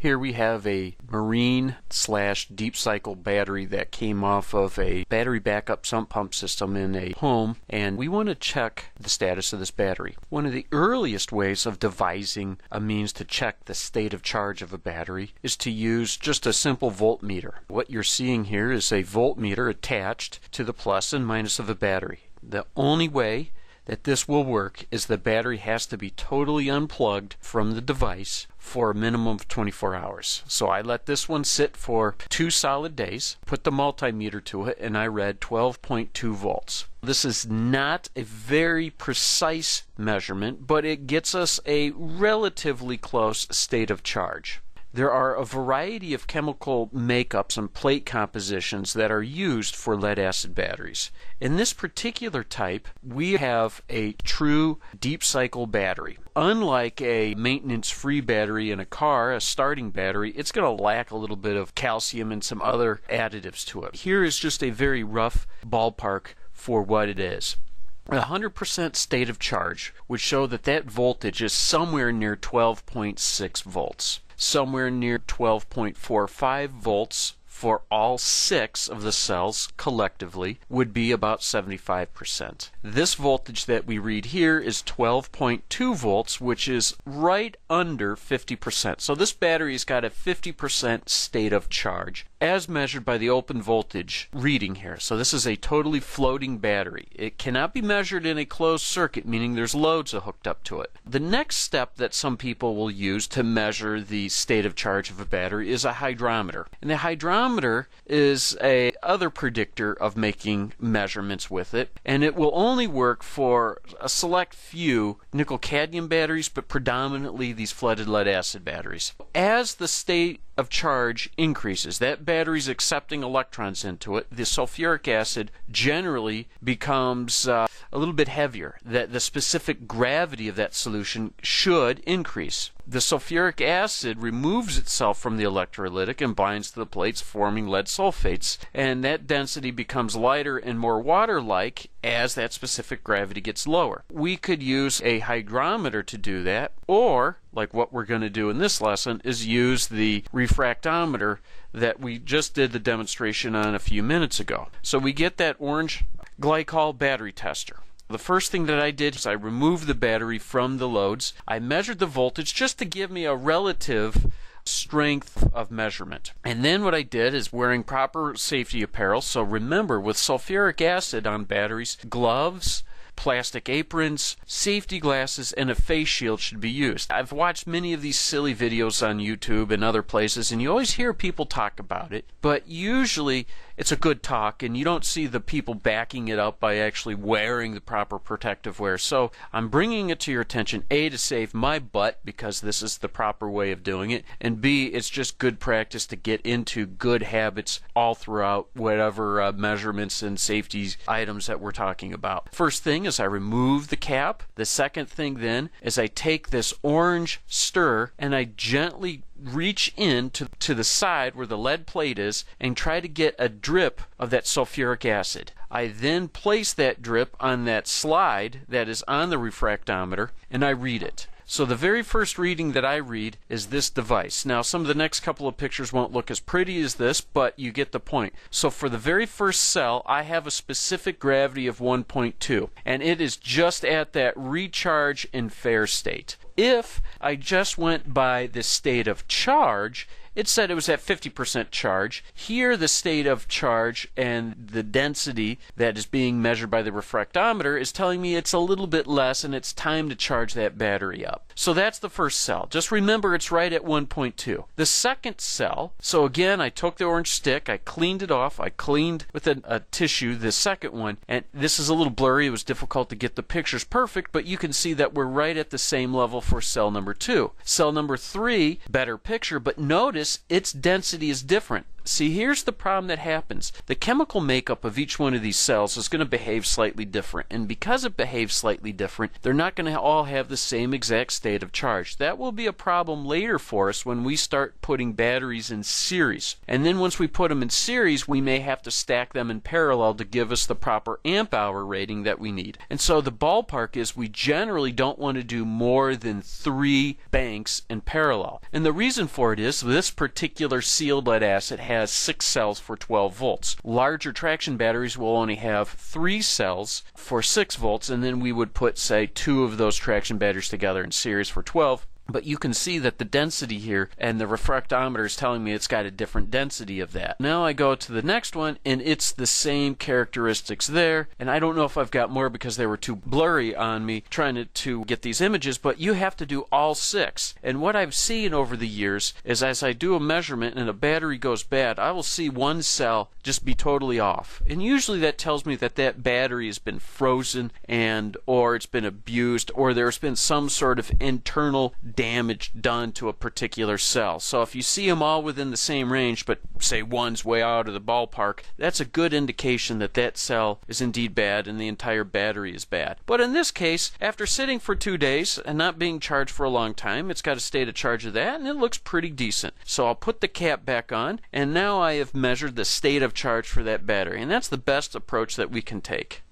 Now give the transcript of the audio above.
Here we have a marine slash deep cycle battery that came off of a battery backup sump pump system in a home, and we want to check the status of this battery. One of the earliest ways of devising a means to check the state of charge of a battery is to use just a simple voltmeter. What you're seeing here is a voltmeter attached to the plus and minus of a battery. The only way that this will work is the battery has to be totally unplugged from the device for a minimum of 24 hours. So I let this one sit for two solid days, put the multimeter to it, and I read 12.2 volts. This is not a very precise measurement, but it gets us a relatively close state of charge there are a variety of chemical makeups and plate compositions that are used for lead acid batteries. In this particular type, we have a true deep cycle battery. Unlike a maintenance free battery in a car, a starting battery, it's going to lack a little bit of calcium and some other additives to it. Here is just a very rough ballpark for what it is. 100% state of charge would show that that voltage is somewhere near 12.6 volts somewhere near 12.45 volts for all six of the cells collectively would be about 75%. This voltage that we read here is 12.2 volts, which is right under 50%. So this battery's got a 50% state of charge as measured by the open voltage reading here. So this is a totally floating battery. It cannot be measured in a closed circuit, meaning there's loads hooked up to it. The next step that some people will use to measure the state of charge of a battery is a hydrometer. And the hydrometer is a other predictor of making measurements with it, and it will only work for a select few nickel cadmium batteries, but predominantly these flooded lead acid batteries. As the state of charge increases, that battery's accepting electrons into it, the sulfuric acid generally becomes uh, a little bit heavier. That the specific gravity of that solution should increase. The sulfuric acid removes itself from the electrolytic and binds to the plates forming lead sulfates, and that density becomes lighter and more water like as that specific gravity gets lower. We could use a hydrometer to do that, or, like what we're going to do in this lesson, is use the refractometer that we just did the demonstration on a few minutes ago. So we get that orange glycol battery tester. The first thing that I did is I removed the battery from the loads. I measured the voltage just to give me a relative strength of measurement. And then what I did is wearing proper safety apparel. So remember, with sulfuric acid on batteries, gloves, plastic aprons, safety glasses, and a face shield should be used. I've watched many of these silly videos on YouTube and other places, and you always hear people talk about it, but usually it's a good talk, and you don't see the people backing it up by actually wearing the proper protective wear. So I'm bringing it to your attention, A, to save my butt because this is the proper way of doing it, and B, it's just good practice to get into good habits all throughout whatever uh, measurements and safety items that we're talking about. First thing is I remove the cap. The second thing then is I take this orange stir and I gently reach in to, to the side where the lead plate is and try to get a drip of that sulfuric acid. I then place that drip on that slide that is on the refractometer and I read it. So the very first reading that I read is this device. Now some of the next couple of pictures won't look as pretty as this, but you get the point. So for the very first cell, I have a specific gravity of 1.2, and it is just at that recharge and fair state if I just went by the state of charge, it said it was at 50% charge. Here, the state of charge and the density that is being measured by the refractometer is telling me it's a little bit less and it's time to charge that battery up. So that's the first cell. Just remember it's right at 1.2. The second cell, so again, I took the orange stick, I cleaned it off, I cleaned with a, a tissue the second one, and this is a little blurry. It was difficult to get the pictures perfect, but you can see that we're right at the same level for cell number two. Cell number three, better picture, but notice its density is different. See, here's the problem that happens. The chemical makeup of each one of these cells is going to behave slightly different, and because it behaves slightly different, they're not going to all have the same exact state of charge. That will be a problem later for us when we start putting batteries in series. And then once we put them in series, we may have to stack them in parallel to give us the proper amp hour rating that we need. And so the ballpark is we generally don't want to do more than three banks in parallel. And the reason for it is this particular sealed lead acid has has six cells for 12 volts. Larger traction batteries will only have three cells for 6 volts, and then we would put, say, two of those traction batteries together in series for 12, but you can see that the density here and the refractometer is telling me it's got a different density of that. Now I go to the next one and it's the same characteristics there. And I don't know if I've got more because they were too blurry on me trying to, to get these images, but you have to do all six. And what I've seen over the years is as I do a measurement and a battery goes bad, I will see one cell just be totally off. And usually that tells me that that battery has been frozen and or it's been abused or there's been some sort of internal damage done to a particular cell. So if you see them all within the same range, but say one's way out of the ballpark, that's a good indication that that cell is indeed bad and the entire battery is bad. But in this case, after sitting for two days and not being charged for a long time, it's got a state of charge of that and it looks pretty decent. So I'll put the cap back on and now I have measured the state of charge for that battery. And that's the best approach that we can take.